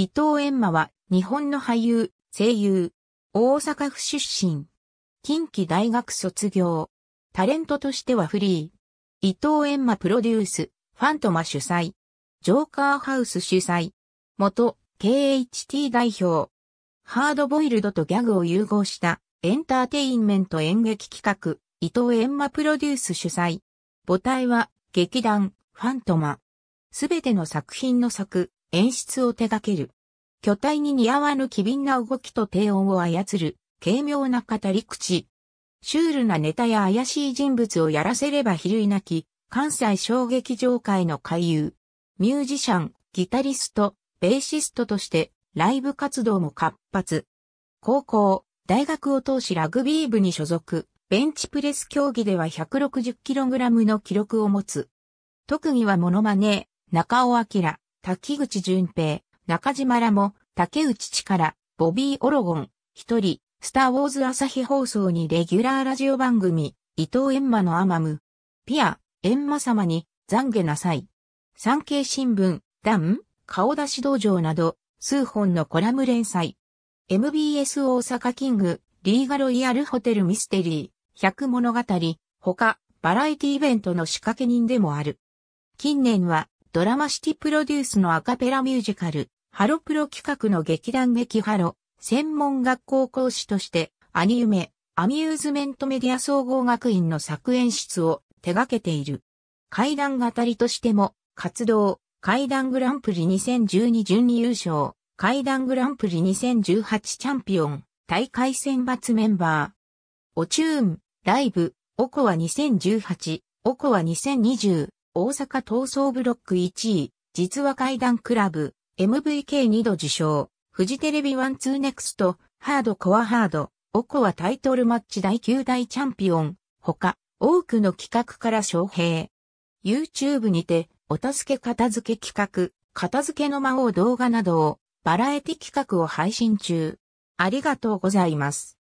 伊藤閻魔は日本の俳優、声優、大阪府出身、近畿大学卒業、タレントとしてはフリー、伊藤閻魔プロデュース、ファントマ主催、ジョーカーハウス主催、元 KHT 代表、ハードボイルドとギャグを融合したエンターテインメント演劇企画、伊藤閻魔プロデュース主催。母体は劇団、ファントマ。すべての作品の作、演出を手掛ける。巨体に似合わぬ機敏な動きと低音を操る、軽妙な語り口。シュールなネタや怪しい人物をやらせれば比類なき、関西衝撃場界の回遊。ミュージシャン、ギタリスト、ベーシストとして、ライブ活動も活発。高校、大学を通しラグビー部に所属。ベンチプレス競技では 160kg の記録を持つ。特技はモノマネ、中尾明、滝口淳平、中島らも、竹内力、ボビー・オロゴン、一人、スター・ウォーズ朝日放送にレギュラーラジオ番組、伊藤エンマのアマム、ピア、エンマ様に、懺悔なさい。産経新聞、ダン、顔出し道場など、数本のコラム連載。MBS 大阪キング、リーガロイヤルホテルミステリー、百物語、他、バラエティイベントの仕掛け人でもある。近年は、ドラマシティプロデュースのアカペラミュージカル、ハロプロ企画の劇団劇ハロ、専門学校講師として、アニメ、アミューズメントメディア総合学院の作演出を手掛けている。階段語りとしても、活動、階段グランプリ2012準優勝、階段グランプリ2018チャンピオン、大会選抜メンバー。オチューン、ライブ、オコは2018、オコは2020、大阪闘争ブロック1位、実話階段クラブ、MVK2 度受賞、フジテレビ1 2ネクスト、ハードコアハード、オコアタイトルマッチ第9代チャンピオン、他、多くの企画から招聘。YouTube にて、お助け片付け企画、片付けの魔王動画などを、バラエティ企画を配信中。ありがとうございます。